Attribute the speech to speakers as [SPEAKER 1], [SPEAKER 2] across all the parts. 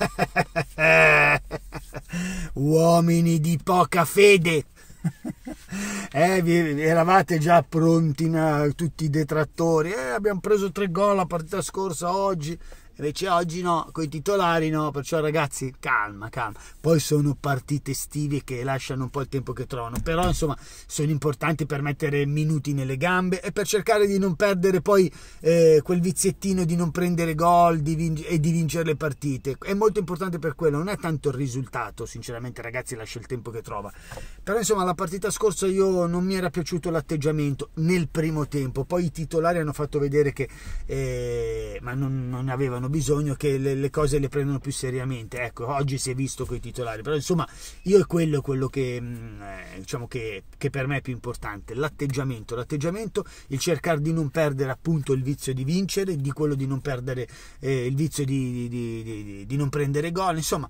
[SPEAKER 1] Uomini di poca fede. Eh, eravate già pronti na, tutti i detrattori. Eh, abbiamo preso tre gol la partita scorsa oggi invece oggi no, con i titolari no, perciò ragazzi calma, calma, poi sono partite estive che lasciano un po' il tempo che trovano, però insomma sono importanti per mettere minuti nelle gambe e per cercare di non perdere poi eh, quel viziettino di non prendere gol di e di vincere le partite, è molto importante per quello, non è tanto il risultato, sinceramente ragazzi lascia il tempo che trova, però insomma la partita scorsa io non mi era piaciuto l'atteggiamento nel primo tempo, poi i titolari hanno fatto vedere che eh, ma non, non avevano bisogno che le, le, cose le prendano più seriamente. Ecco, oggi si è visto con i titolari, però insomma io è quello, quello che, mm, eh, diciamo che, che per me è più importante, l'atteggiamento, l'atteggiamento, il cercare di non perdere appunto il vizio di vincere, di quello di non perdere eh, il vizio di, di, di, di non prendere gol, insomma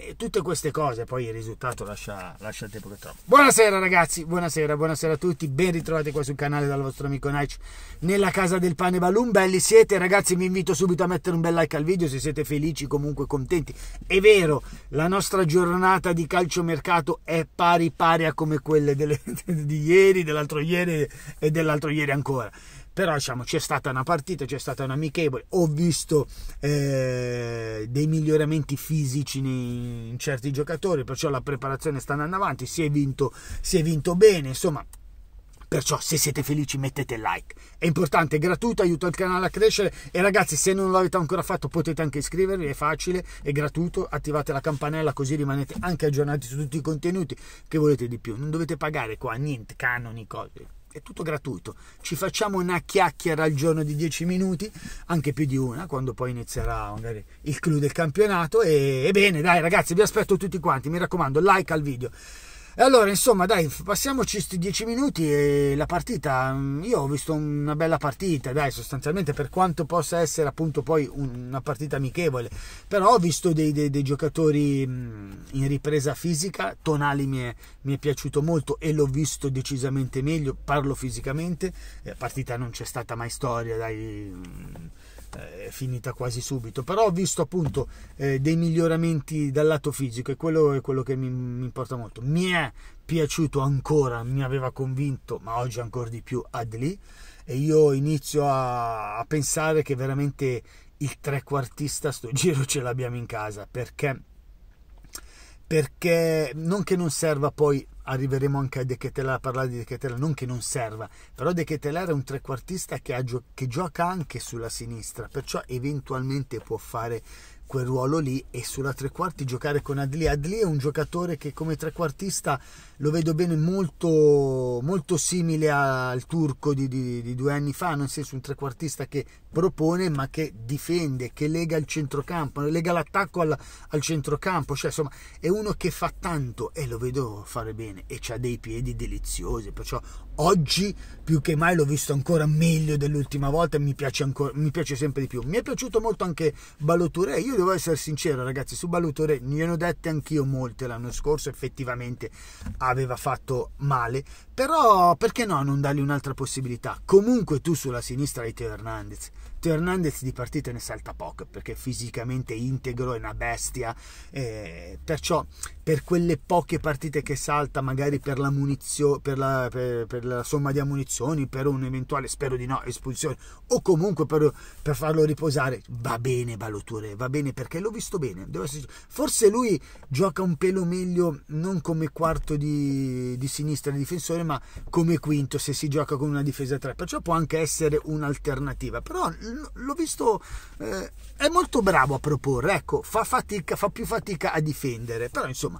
[SPEAKER 1] eh, tutte queste cose, poi il risultato lascia, lascia il tempo che trova. Buonasera ragazzi, buonasera, buonasera a tutti, ben ritrovati qua sul canale dal vostro amico Nike nella casa del pane balloon, belli siete ragazzi, vi invito subito a mettere un bel like al video se siete felici, comunque contenti. È vero, la nostra giornata di calciomercato è pari pari a come quelle delle, di ieri, dell'altro ieri e dell'altro ieri ancora però diciamo c'è stata una partita, c'è stata un'amichevole, ho visto eh, dei miglioramenti fisici in, in certi giocatori, perciò la preparazione sta andando avanti, si è vinto, si è vinto bene, insomma Perciò se siete felici mettete like. È importante, è gratuito, aiuta il canale a crescere e ragazzi se non l'avete ancora fatto potete anche iscrivervi, è facile, è gratuito, attivate la campanella così rimanete anche aggiornati su tutti i contenuti che volete di più. Non dovete pagare qua niente, canoni, cose è tutto gratuito. Ci facciamo una chiacchiera al giorno di 10 minuti, anche più di una, quando poi inizierà magari il clou del campionato. E, e bene, dai ragazzi, vi aspetto tutti quanti. Mi raccomando, like al video allora, insomma, dai, passiamoci questi dieci minuti e la partita, mm, io ho visto una bella partita, dai, sostanzialmente, per quanto possa essere appunto poi una partita amichevole, però ho visto dei, dei, dei giocatori mm, in ripresa fisica, Tonali mi è, mi è piaciuto molto e l'ho visto decisamente meglio, parlo fisicamente, la partita non c'è stata mai storia, dai mm, eh, finita quasi subito, però ho visto appunto eh, dei miglioramenti dal lato fisico e quello è quello che mi, mi, importa molto. Mi è piaciuto ancora, mi aveva convinto, ma oggi ancora di più Adli e io inizio a, a pensare che veramente il trequartista sto giro ce l'abbiamo in casa perché perché non che non serva poi arriveremo anche a De Ketelaere a parlare di De Ketelaere, non che non serva, però De Ketelaere è un trequartista che, gio- che, gioca anche sulla sinistra, perciò eventualmente può fare quel ruolo lì e sulla tre quarti giocare con Adli. Adli è un giocatore che come trequartista lo vedo bene molto, molto simile al turco di, di, di due anni fa, nel senso un trequartista che propone ma che difende, che lega il centrocampo, lega l'attacco al, al, centrocampo, cioè insomma è uno che fa tanto e lo vedo fare bene e ha dei piedi deliziosi, perciò oggi più che mai l'ho visto ancora meglio dell'ultima volta e mi piace, ancora, mi piace sempre di più. Mi è piaciuto molto anche Balotore, io devo essere sincero ragazzi, su Balotore ne ho dette anch'io molte l'anno scorso, effettivamente aveva fatto male, però perché no non dargli un'altra possibilità? Comunque tu sulla sinistra hai Teo Hernandez, Teo Hernandez di partita ne salta poche perché fisicamente è integro, è una bestia, eh, perciò per quelle poche partite che salta, magari per la, munizio, per, la, per, per la somma di ammunizioni, per un'eventuale, spero di no, espulsione o comunque per, per farlo riposare, va bene Baloture, va bene perché l'ho visto bene. forse lui gioca un pelo meglio non come quarto di, di sinistra di difensore, ma come quinto se si gioca con una difesa 3, perciò può anche essere un'alternativa. Però l'ho visto, eh, è molto bravo a proporre, ecco, fa fatica, fa più fatica a difendere, però insomma...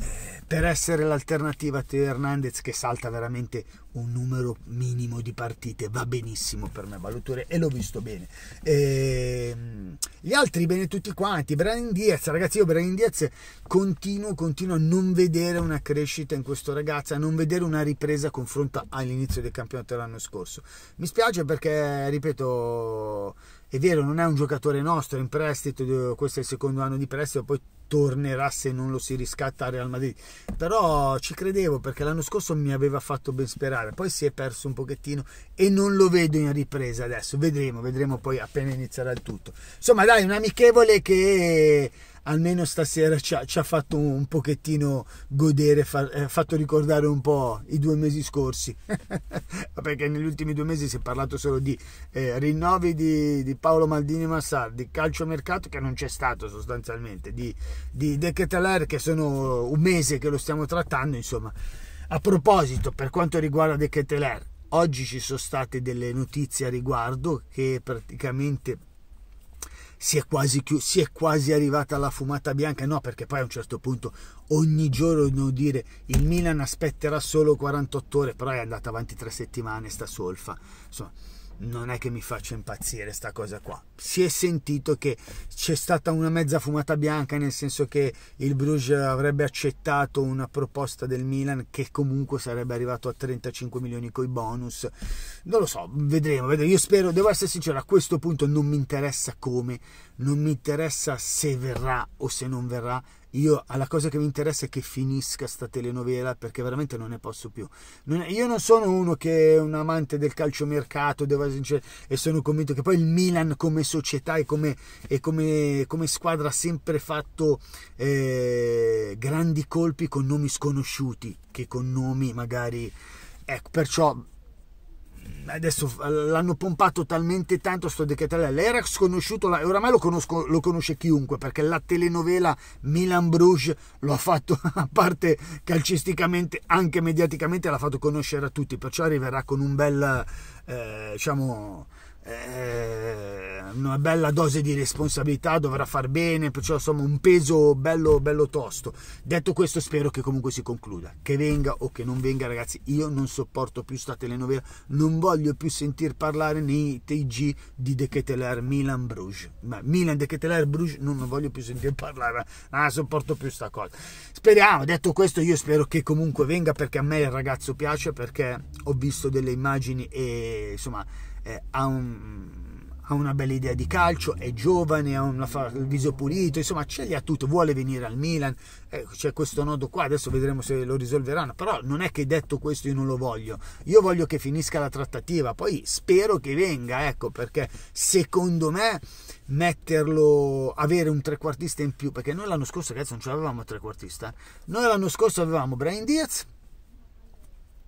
[SPEAKER 1] Eh, per essere l'alternativa a Teo Hernandez che salta veramente un numero minimo di partite va benissimo per me valutore e l'ho visto bene e... Ehm, gli altri bene tutti quanti Brian Diaz ragazzi io Brian Diaz continuo, continuo a non vedere una crescita in questo ragazzo a non vedere una ripresa a all'inizio del campionato dell'anno scorso mi spiace perché ripeto è vero non è un giocatore nostro in prestito questo è il secondo anno di prestito poi tornerà se non lo si riscatta al Real Madrid però ci credevo perché l'anno scorso mi aveva fatto ben sperare poi si è perso un pochettino e non lo vedo in ripresa adesso vedremo vedremo poi appena inizierà il tutto insomma dai un amichevole che almeno stasera ci ha, ci ha fatto un pochettino godere, fa, eh, fatto ricordare un po' i due mesi scorsi, perché negli ultimi due mesi si è parlato solo di eh, rinnovi di, di, Paolo Maldini Massar, di calcio mercato che non c'è stato sostanzialmente, di, di De Keteler che sono un mese che lo stiamo trattando, insomma. A proposito, per quanto riguarda De Keteler, oggi ci sono state delle notizie a riguardo che praticamente si è quasi, chi... si è quasi arrivata alla fumata bianca, no perché poi a un certo punto ogni giorno devo dire il Milan aspetterà solo 48 ore, però è andata avanti tre settimane sta solfa, insomma non è che mi faccia impazzire sta cosa qua. Si è sentito che c'è stata una mezza fumata bianca, nel senso che il Bruges avrebbe accettato una proposta del Milan che comunque sarebbe arrivato a 35 milioni coi bonus. Non lo so, vedremo, vedremo. Io spero, devo essere sincero, a questo punto non mi interessa come, non mi interessa se verrà o se non verrà, io alla cosa che mi interessa è che finisca sta telenovela perché veramente non ne posso più. Non, io non sono uno che è un amante del calciomercato cioè, e sono convinto che poi il Milan come società e come, e come, come squadra ha sempre fatto eh, grandi colpi con nomi sconosciuti che con nomi magari... Ecco, perciò Mm, adesso eh, l'hanno pompato talmente tanto sto De Catalella era sconosciuto e oramai lo, conosco, lo, conosce chiunque perché la telenovela Milan Bruges lo ha fatto a parte calcisticamente anche mediaticamente l'ha fatto conoscere a tutti perciò arriverà con un bel eh, diciamo eh, una bella dose di responsabilità, dovrà far bene, perciò insomma un peso bello, bello tosto. Detto questo spero che comunque si concluda, che venga o che non venga ragazzi, io non sopporto più sta telenovela, non voglio più sentir parlare nei TG di De Keteler Milan Bruges, ma Milan De Keteler Bruges non, non voglio più sentir parlare, non ah, sopporto più sta cosa. Speriamo, detto questo io spero che comunque venga perché a me il ragazzo piace, perché ho visto delle immagini e insomma... Eh, ha un, ha una bella idea di calcio, è giovane, ha una, il viso pulito, insomma ce li ha tutto, vuole venire al Milan, eh, c'è questo nodo qua, adesso vedremo se lo risolveranno, però non è che detto questo io non lo voglio, io voglio che finisca la trattativa, poi spero che venga, ecco, perché secondo me metterlo, avere un trequartista in più, perché noi l'anno scorso ragazzi non ce l'avevamo trequartista, eh, noi l'anno scorso avevamo Brian Diaz,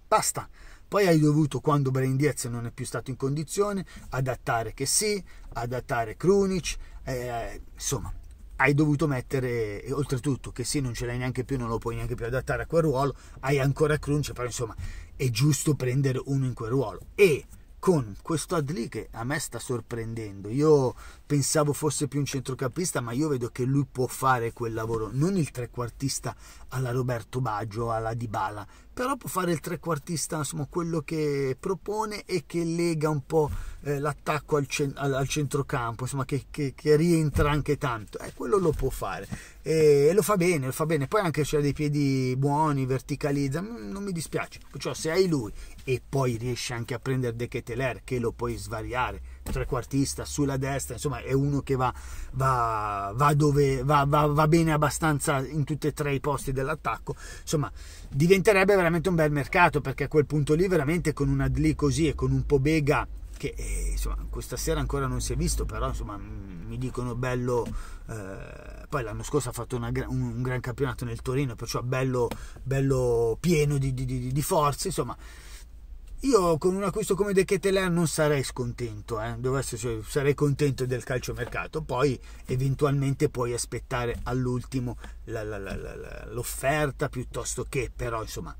[SPEAKER 1] basta poi hai dovuto, quando Brian Braindiez non è più stato in condizione, adattare che sì, adattare Krunic, eh, insomma, hai dovuto mettere, oltretutto, che sì, non ce l'hai neanche più, non lo puoi neanche più adattare a quel ruolo, hai ancora Krunic, però insomma, è giusto prendere uno in quel ruolo. E con questo Adli che a me sta sorprendendo. Io pensavo fosse più un centrocampista, ma io vedo che lui può fare quel lavoro, non il trequartista alla Roberto Baggio, alla Dybala, però può fare il trequartista, insomma, quello che propone e che lega un po' eh, l'attacco al, cen- al, centrocampo, insomma, che, che, che rientra anche tanto. Eh, quello lo può fare e, e, lo fa bene, lo fa bene. Poi anche se ha dei piedi buoni, verticalizza, non mi dispiace. Perciò cioè, se hai lui e poi riesci anche a prendere De Keteler che lo puoi svariare trequartista sulla destra, insomma è uno che va, va, va, dove, va bene abbastanza in tutti e tre i posti dell'attacco, insomma diventerebbe veramente un bel mercato perché a quel punto lì veramente con una Adli così e con un po' Bega che eh, insomma, questa sera ancora non si è visto, però insomma, mi dicono bello. Eh, poi l'anno scorso ha fatto una, un, un, gran campionato nel Torino, perciò bello, bello pieno di, di, di, di forze. Insomma, io con un acquisto come De Ketelea non sarei scontento, eh? Dovesse, cioè, sarei contento del calciomercato, poi eventualmente puoi aspettare all'ultimo l'offerta piuttosto che, però insomma,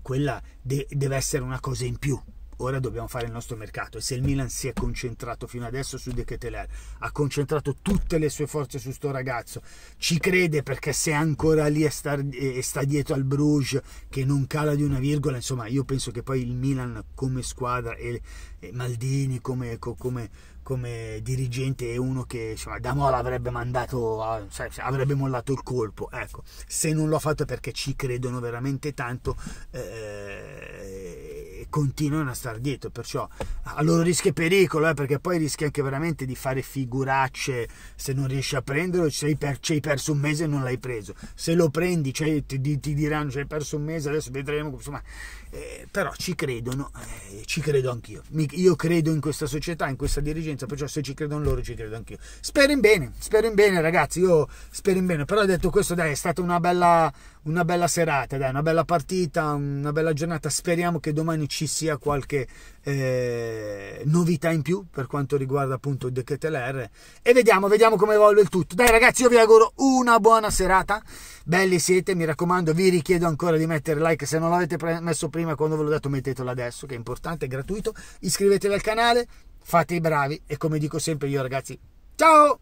[SPEAKER 1] quella de deve essere una cosa in più ora dobbiamo fare il nostro mercato e se il Milan si è concentrato fino adesso su De Keteler, ha concentrato tutte le sue forze su sto ragazzo, ci crede perché se è ancora lì e sta, e sta dietro al Bruges che non cala di una virgola, insomma io penso che poi il Milan come squadra e, e Maldini come, come, come, dirigente è uno che insomma, da mola avrebbe mandato, avrebbe mollato il colpo, ecco, se non l'ha fatto è perché ci credono veramente tanto. Eh, continuano a star dietro, perciò a loro rischio e pericolo, eh, perché poi rischi anche veramente di fare figuracce se non riesci a prenderlo, ci per, hai perso un mese e non l'hai preso, se lo prendi cioè, ti, ti, diranno ci hai perso un mese, adesso vedremo, insomma, eh, però ci credono, eh, ci credo anch'io, io credo in questa società, in questa dirigenza, perciò se ci credono loro ci credo anch'io. Spero in bene, spero in bene ragazzi, io spero in bene, però detto questo dai è stata una bella, una bella serata, dai, una bella partita, una bella giornata, speriamo che domani ci ci sia qualche eh, novità in più per quanto riguarda appunto il DKTLR e vediamo, vediamo come evolve il tutto. Dai ragazzi, io vi auguro una buona serata, belli siete, mi raccomando, vi richiedo ancora di mettere like, se non l'avete messo prima quando ve l'ho dato mettetelo adesso, che è importante, è gratuito, iscrivetevi al canale, fate i bravi e come dico sempre io ragazzi, ciao!